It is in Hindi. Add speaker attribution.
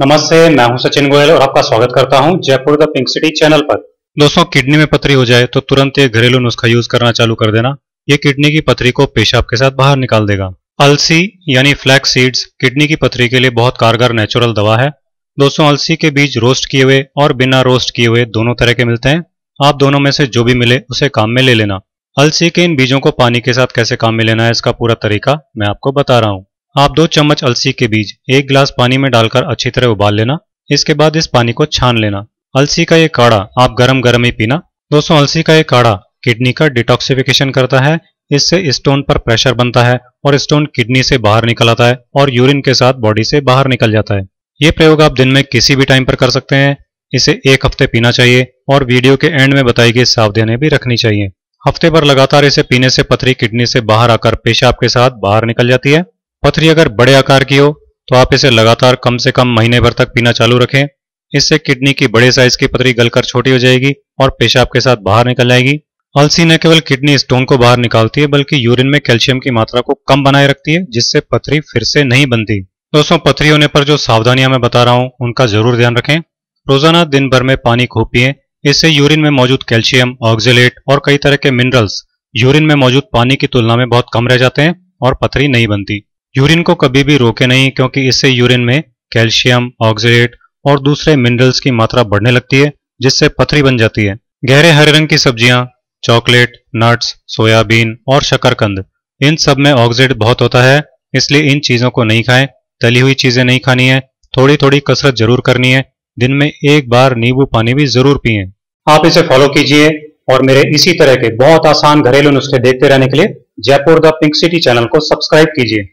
Speaker 1: नमस्ते मैं हूं सचिन गोयल और आपका स्वागत करता हूं Jaipur the pink city channel पर दोस्तों किडनी में पथरी हो जाए तो तुरंत एक घरेलू नुस्खा यूज करना चालू कर देना ये किडनी की पथरी को पेशाब के साथ बाहर निकाल देगा अलसी यानी फ्लैक्स सीड्स किडनी की पथरी के लिए बहुत कारगर नेचुरल दवा है दोस्तों अलसी के बीज रोस्ट किए हुए और बिना रोस्ट किए हुए दोनों तरह के मिलते हैं आप दोनों में से जो भी मिले उसे काम में ले लेना अलसी के इन बीजों को पानी के साथ कैसे काम में लेना है इसका पूरा तरीका मैं आपको बता रहा हूँ आप दो चम्मच अलसी के बीज एक गिलास पानी में डालकर अच्छी तरह उबाल लेना इसके बाद इस पानी को छान लेना अलसी का ये काढ़ा आप गर्म गर्म ही पीना दोस्तों अलसी का ये काढ़ा किडनी का डिटॉक्सिफिकेशन करता है इससे स्टोन पर प्रेशर बनता है और स्टोन किडनी से बाहर निकल आता है और यूरिन के साथ बॉडी से बाहर निकल जाता है ये प्रयोग आप दिन में किसी भी टाइम पर कर सकते हैं इसे एक हफ्ते पीना चाहिए और वीडियो के एंड में बताई गई सावधानियां भी रखनी चाहिए हफ्ते भर लगातार इसे पीने से पथरी किडनी से बाहर आकर पेशाब के साथ बाहर निकल जाती है पथरी अगर बड़े आकार की हो तो आप इसे लगातार कम से कम महीने भर तक पीना चालू रखें इससे किडनी की बड़े साइज की पथरी गलकर छोटी हो जाएगी और पेशाब के साथ बाहर निकल जाएगी अलसी न केवल किडनी स्टोन को बाहर निकालती है बल्कि यूरिन में कैल्शियम की मात्रा को कम बनाए रखती है जिससे पथरी फिर से नहीं बनती दोस्तों पथरी होने पर जो सावधानियां मैं बता रहा हूँ उनका जरूर ध्यान रखें रोजाना दिन भर में पानी खूब पिए इससे यूरिन में मौजूद कैल्शियम ऑक्जिलेट और कई तरह के मिनरल्स यूरिन में मौजूद पानी की तुलना में बहुत कम रह जाते हैं और पथरी नहीं बनती यूरिन को कभी भी रोके नहीं क्योंकि इससे यूरिन में कैल्शियम ऑक्सीडेट और दूसरे मिनरल्स की मात्रा बढ़ने लगती है जिससे पथरी बन जाती है गहरे हरे रंग की सब्जियां चॉकलेट नट्स सोयाबीन और शकरकंद इन सब में ऑक्सीडेट बहुत होता है इसलिए इन चीज़ों को नहीं खाएं तली हुई चीज़ें नहीं खानी है थोड़ी थोड़ी कसरत जरूर करनी है दिन में एक बार नींबू पानी भी जरूर पिए आप इसे फॉलो कीजिए और मेरे इसी तरह के बहुत आसान घरेलू नुस्खे देखते रहने के लिए Jaipur the pink city channel को सब्सक्राइब कीजिए